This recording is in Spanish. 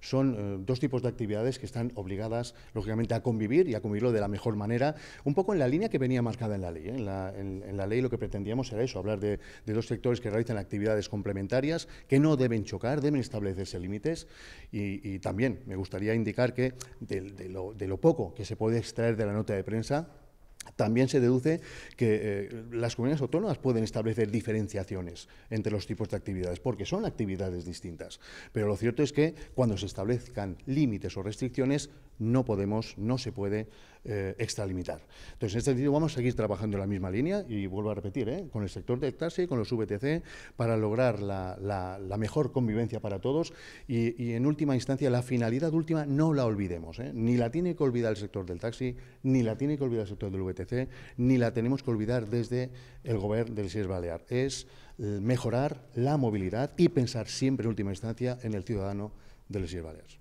son eh, dos tipos de actividades que están obligadas, lógicamente, a convivir y a convivirlo de la mejor manera, un poco en la línea que venía marcada en la ley. ¿eh? En, la, ley lo que pretendíamos era eso, hablar de, de, dos sectores que realizan actividades complementarias, que no deben chocar, deben establecerse límites y, también me gustaría indicar que de lo poco que se puede extraer de la nota de prensa, también se deduce que eh, las comunidades autónomas pueden establecer diferenciaciones entre los tipos de actividades, porque son actividades distintas. Pero lo cierto es que cuando se establezcan límites o restricciones, no podemos, no se puede eh, extralimitar. Entonces, en este sentido, vamos a seguir trabajando en la misma línea, y vuelvo a repetir, eh, con el sector del taxi, con los VTC, para lograr la, mejor convivencia para todos y, en última instancia, la finalidad última no la olvidemos, ni la tiene que olvidar el sector del taxi, ni la tiene que olvidar el sector del VTC, ni la tenemos que olvidar desde el gobierno de los Balear. Es eh, mejorar la movilidad y pensar siempre, en última instancia, en el ciudadano de los Baleares.